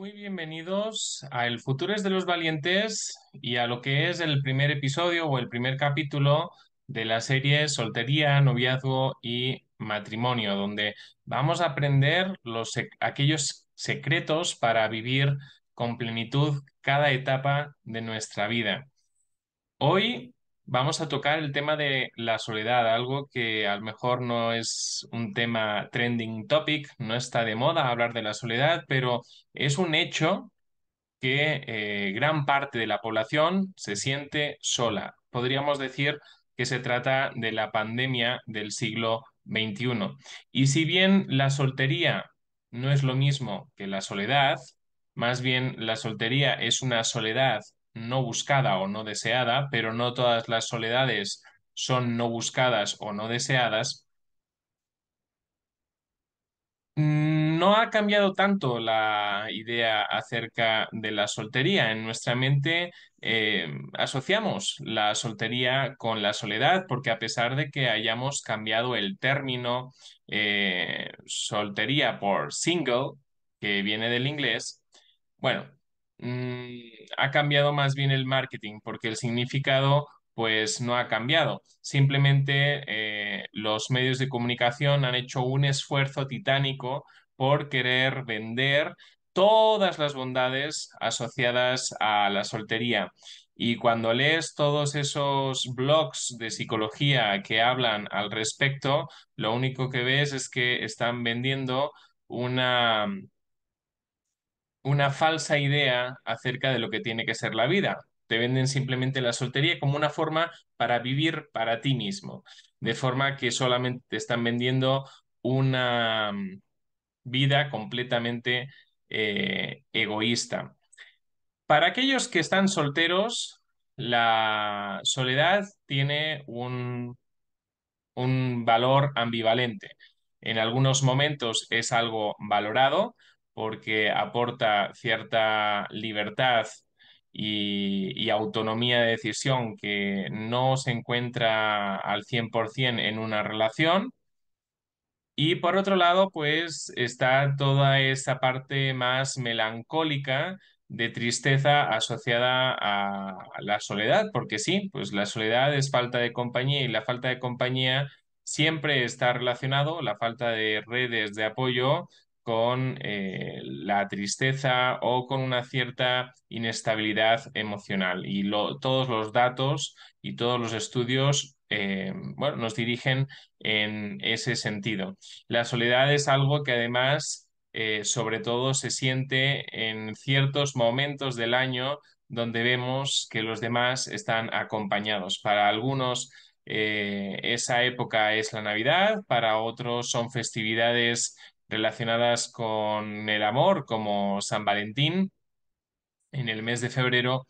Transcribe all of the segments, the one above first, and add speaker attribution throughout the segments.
Speaker 1: Muy bienvenidos a El futuro es de los valientes y a lo que es el primer episodio o el primer capítulo de la serie Soltería, Noviazgo y Matrimonio, donde vamos a aprender los, aquellos secretos para vivir con plenitud cada etapa de nuestra vida. Hoy Vamos a tocar el tema de la soledad, algo que a lo mejor no es un tema trending topic, no está de moda hablar de la soledad, pero es un hecho que eh, gran parte de la población se siente sola. Podríamos decir que se trata de la pandemia del siglo XXI. Y si bien la soltería no es lo mismo que la soledad, más bien la soltería es una soledad no buscada o no deseada, pero no todas las soledades son no buscadas o no deseadas, no ha cambiado tanto la idea acerca de la soltería. En nuestra mente eh, asociamos la soltería con la soledad porque a pesar de que hayamos cambiado el término eh, soltería por single, que viene del inglés, bueno, Mm, ha cambiado más bien el marketing, porque el significado pues no ha cambiado. Simplemente eh, los medios de comunicación han hecho un esfuerzo titánico por querer vender todas las bondades asociadas a la soltería. Y cuando lees todos esos blogs de psicología que hablan al respecto, lo único que ves es que están vendiendo una una falsa idea acerca de lo que tiene que ser la vida. Te venden simplemente la soltería como una forma para vivir para ti mismo, de forma que solamente te están vendiendo una mm, vida completamente eh, egoísta. Para aquellos que están solteros, la soledad tiene un valor ambivalente. En algunos momentos es algo valorado, porque aporta cierta libertad y, autonomía de decisión que no se encuentra al 100% en una relación. Y por otro lado, pues está toda esa parte más melancólica de tristeza asociada a la soledad, porque sí, pues la soledad es falta de compañía y la falta de compañía siempre está relacionado, la falta de redes de apoyo con eh, la tristeza o con una cierta inestabilidad emocional. Y todos los datos y todos los estudios eh, bueno, nos dirigen en ese sentido. La soledad es algo que además, eh, sobre todo, se siente en ciertos momentos del año donde vemos que los demás están acompañados. Para algunos esa época es la Navidad, para otros son festividades relacionadas con el amor, como San Valentín, en el mes de febrero,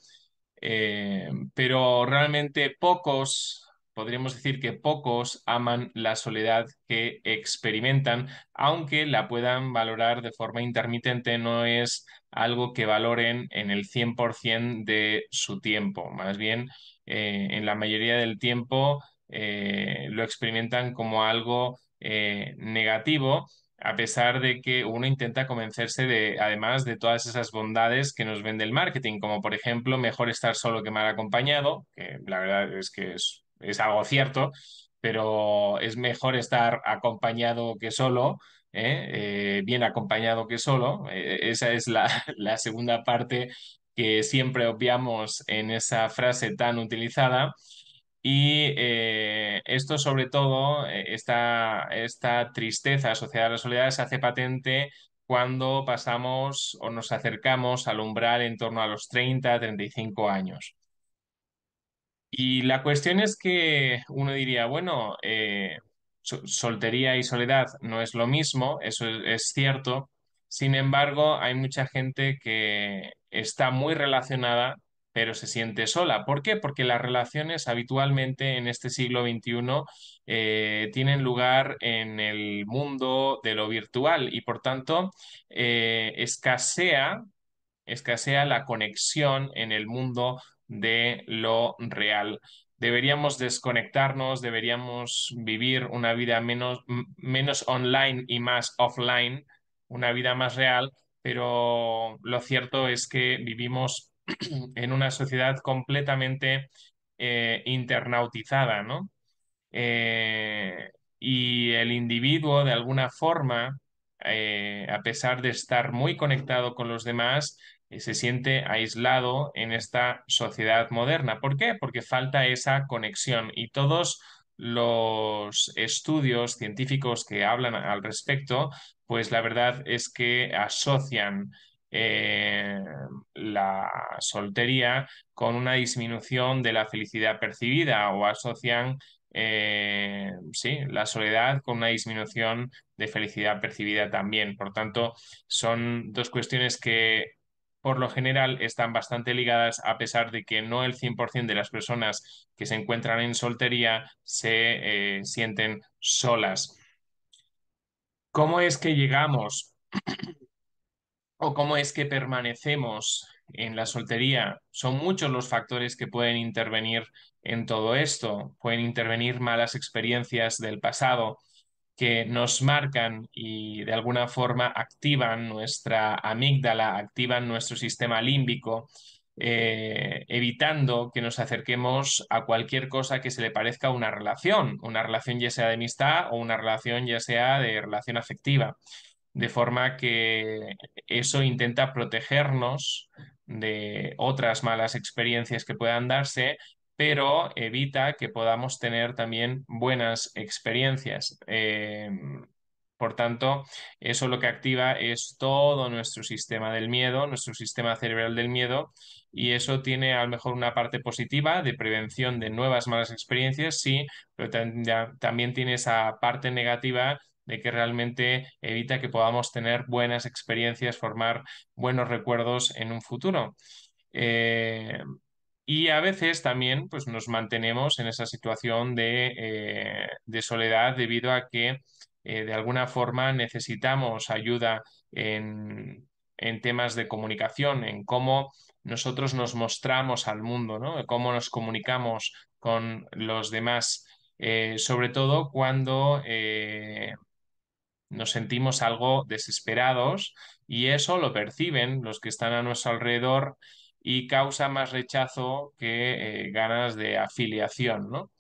Speaker 1: eh, pero realmente pocos, podríamos decir que pocos aman la soledad que experimentan, aunque la puedan valorar de forma intermitente, no es algo que valoren en el 100% de su tiempo, más bien eh, en la mayoría del tiempo eh, lo experimentan como algo negativo a pesar de que uno intenta convencerse de, además, de todas esas bondades que nos vende el marketing, como por ejemplo, mejor estar solo que mal acompañado, que la verdad es que es, algo cierto, pero es mejor estar acompañado que solo, ¿eh? Eh, bien acompañado que solo. Eh, esa es la, la segunda parte que siempre obviamos en esa frase tan utilizada. Y eh, esto, sobre todo, eh, esta, esta tristeza asociada a la soledad se hace patente cuando pasamos o nos acercamos al umbral en torno a los 30, 35 años. Y la cuestión es que uno diría, bueno, eh, soltería y soledad no es lo mismo, eso es cierto. Sin embargo, hay mucha gente que está muy relacionada pero se siente sola. ¿Por qué? Porque las relaciones habitualmente en este siglo XXI eh, tienen lugar en el mundo de lo virtual y por tanto eh, escasea, escasea la conexión en el mundo de lo real. Deberíamos desconectarnos, deberíamos vivir una vida menos, menos online y más offline, una vida más real, pero lo cierto es que vivimos en una sociedad completamente eh, internautizada, ¿no? Eh, y el individuo, de alguna forma, eh, a pesar de estar muy conectado con los demás, se siente aislado en esta sociedad moderna. ¿Por qué? Porque falta esa conexión y todos los estudios científicos que hablan al respecto, pues la verdad es que asocian eh, la soltería con una disminución de la felicidad percibida o asocian eh, la soledad con una disminución de felicidad percibida también. Por tanto, son dos cuestiones que por lo general están bastante ligadas a pesar de que no el 100% de las personas que se encuentran en soltería se eh, sienten solas. ¿Cómo es que llegamos o cómo es que permanecemos en la soltería. Son muchos los factores que pueden intervenir en todo esto. Pueden intervenir malas experiencias del pasado que nos marcan y de alguna forma activan nuestra amígdala, activan nuestro sistema límbico, eh, evitando que nos acerquemos a cualquier cosa que se le parezca una relación, una relación ya sea de amistad o una relación ya sea de relación afectiva de forma que eso intenta protegernos de otras malas experiencias que puedan darse, pero evita que podamos tener también buenas experiencias. Em, por tanto, eso lo que activa es todo nuestro sistema del miedo, nuestro sistema cerebral del miedo, y eso tiene a lo mejor una parte positiva de prevención de nuevas malas experiencias, sí, pero también tiene esa parte negativa de que realmente evita que podamos tener buenas experiencias, formar buenos recuerdos en un futuro. Eh, y a veces también pues, nos mantenemos en esa situación de, eh, soledad debido a que eh, de alguna forma necesitamos ayuda en, temas de comunicación, en cómo nosotros nos mostramos al mundo, ¿no? cómo nos comunicamos con los demás, sobre todo cuando nos sentimos algo desesperados y eso lo perciben los que están a nuestro alrededor y causa más rechazo que eh, ganas de afiliación, ¿no?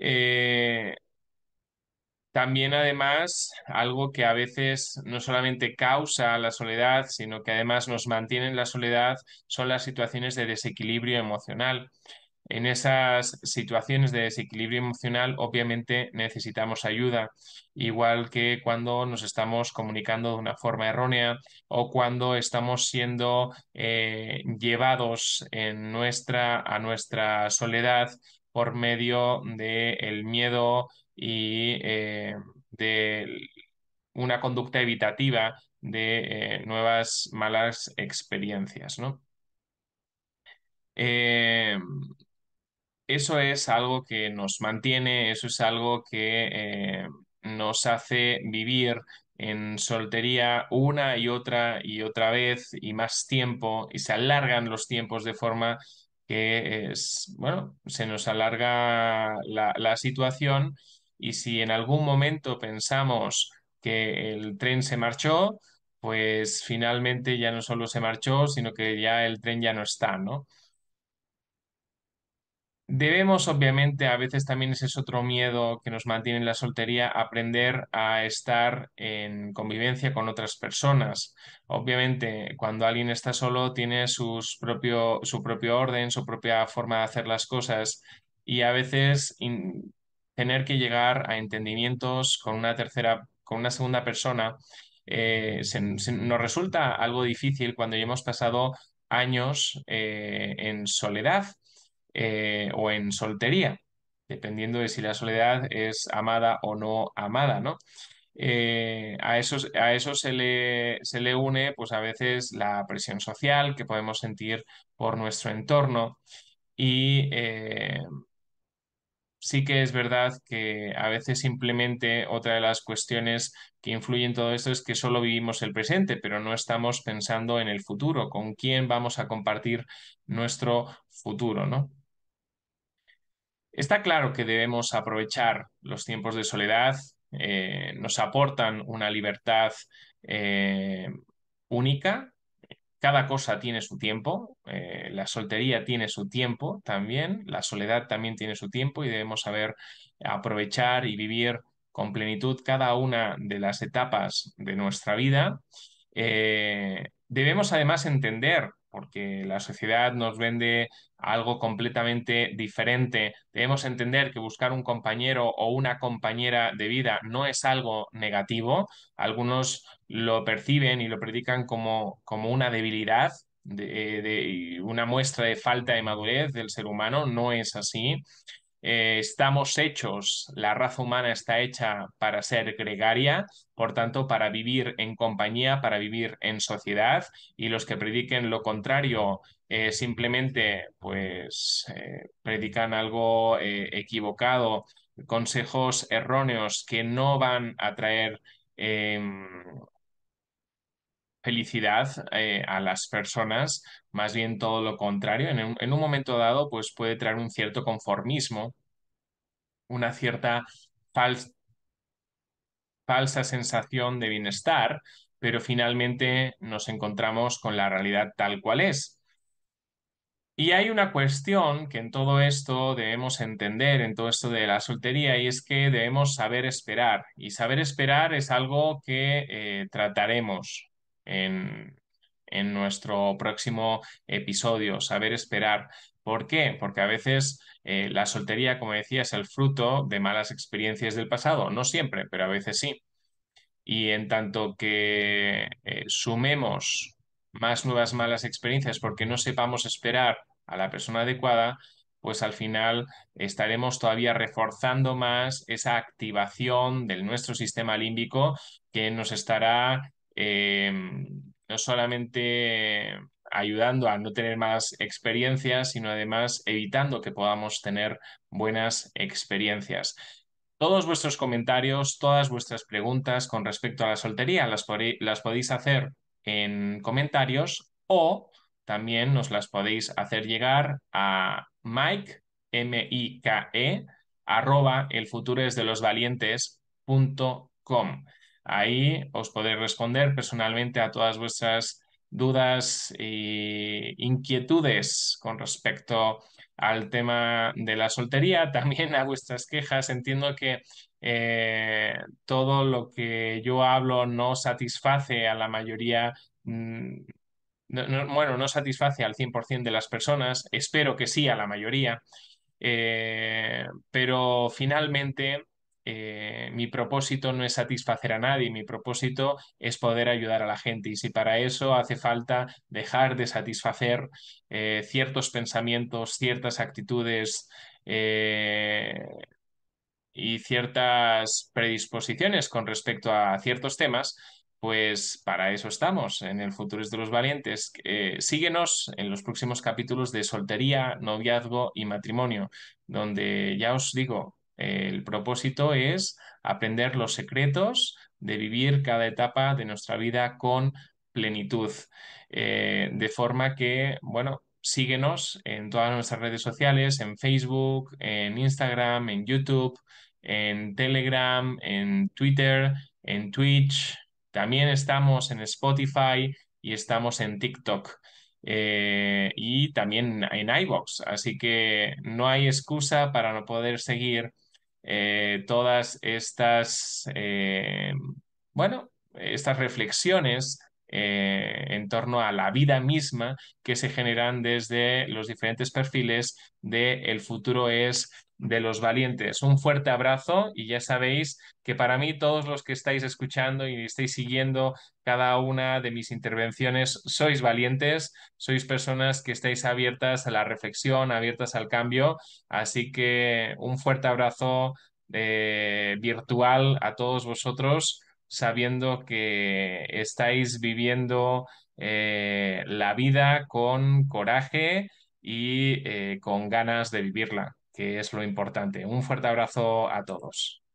Speaker 1: Eh, también además algo que a veces no solamente causa la soledad, sino que además nos mantiene en la soledad son las situaciones de desequilibrio emocional. En esas situaciones de desequilibrio emocional, obviamente necesitamos ayuda, igual que cuando nos estamos comunicando de una forma errónea o cuando estamos siendo eh, llevados en nuestra, a nuestra soledad por medio del miedo y eh, de una conducta evitativa de eh, nuevas malas experiencias, ¿no? Eh, eso es algo que nos mantiene, eso es algo que eh, nos hace vivir en soltería una y otra y otra vez y más tiempo y se alargan los tiempos de forma que es, bueno, se nos alarga la, la situación y si en algún momento pensamos que el tren se marchó, pues finalmente ya no solo se marchó, sino que ya el tren ya no está, ¿no? Debemos, obviamente, a veces también ese es otro miedo que nos mantiene en la soltería, aprender a estar en convivencia con otras personas. Obviamente, cuando alguien está solo, tiene sus propio, su propio orden, su propia forma de hacer las cosas y a veces tener que llegar a entendimientos con una tercera, con una segunda persona. Eh, nos resulta algo difícil cuando ya hemos pasado años eh, en soledad eh, o en soltería, dependiendo de si la soledad es amada o no amada, ¿no? Eh, a, eso, a eso se le, se le une pues a veces la presión social que podemos sentir por nuestro entorno y eh, sí que es verdad que a veces simplemente otra de las cuestiones que influyen todo esto es que solo vivimos el presente, pero no estamos pensando en el futuro, con quién vamos a compartir nuestro futuro, ¿no? Está claro que debemos aprovechar los tiempos de soledad, eh, nos aportan una libertad eh, única, cada cosa tiene su tiempo, eh, la soltería tiene su tiempo también, la soledad también tiene su tiempo y debemos saber aprovechar y vivir con plenitud cada una de las etapas de nuestra vida. debemos además entender porque la sociedad nos vende algo completamente diferente. Debemos entender que buscar un compañero o una compañera de vida no es algo negativo. Algunos lo perciben y lo predican como, como una debilidad, de, eh, una muestra de falta de madurez del ser humano. No es así. Eh, estamos hechos, la raza humana está hecha para ser gregaria, por tanto, para vivir en compañía, para vivir en sociedad, y los que prediquen lo contrario eh, simplemente pues eh, predican algo equivocado, consejos erróneos que no van a traer em, felicidad eh, a las personas, más bien todo lo contrario. En un, momento dado, pues puede traer un cierto conformismo, una cierta falsa sensación de bienestar, pero finalmente nos encontramos con la realidad tal cual es. Y hay una cuestión que en todo esto debemos entender, en todo esto de la soltería, y es que debemos saber esperar. Y saber esperar es algo que eh, trataremos en, nuestro próximo episodio, saber esperar. ¿Por qué? Porque a veces eh, la soltería, como decía, es el fruto de malas experiencias del pasado. No siempre, pero a veces sí. Y en tanto que eh, sumemos más nuevas malas experiencias porque no sepamos esperar a la persona adecuada, pues al final estaremos todavía reforzando más esa activación del nuestro sistema límbico que nos estará eh, no solamente ayudando a no tener más experiencias, sino además evitando que podamos tener buenas experiencias. Todos vuestros comentarios, todas vuestras preguntas con respecto a la soltería las, las podéis hacer en comentarios o también nos las podéis hacer llegar a Mike, m -I -K -E, arroba elfuturesdelosvalientes.com. Ahí os podéis responder personalmente a todas vuestras dudas e inquietudes con respecto al tema de la soltería, también a vuestras quejas. Entiendo que eh, todo lo que yo hablo no satisface a la mayoría, mm, bueno, no satisface al 100% de las personas, espero que sí a la mayoría, eh, pero finalmente eh, mi propósito no es satisfacer a nadie, mi propósito es poder ayudar a la gente. Y si para eso hace falta dejar de satisfacer eh, ciertos pensamientos, ciertas actitudes eh, y ciertas predisposiciones con respecto a ciertos temas, pues para eso estamos en el Futuro de los Valientes. síguenos en los próximos capítulos de soltería, noviazgo y matrimonio, donde ya os digo, el propósito es aprender los secretos de vivir cada etapa de nuestra vida con plenitud. Eh, de forma que, bueno, síguenos en todas nuestras redes sociales, en Facebook, en Instagram, en YouTube, en Telegram, en Twitter, en Twitch. También estamos en Spotify y estamos en TikTok. Eh, y también en iBox. Así que no hay excusa para no poder seguir eh, todas estas, eh, bueno, estas reflexiones eh, en torno a la vida misma que se generan desde los diferentes perfiles de el futuro es de los valientes. Un fuerte abrazo y ya sabéis que para mí todos los que estáis escuchando y estáis siguiendo cada una de mis intervenciones sois valientes, sois personas que estáis abiertas a la reflexión, abiertas al cambio. Así que un fuerte abrazo eh, virtual a todos vosotros sabiendo que estáis viviendo eh, la vida con coraje y eh, con ganas de vivirla que es lo importante. Un fuerte abrazo a todos.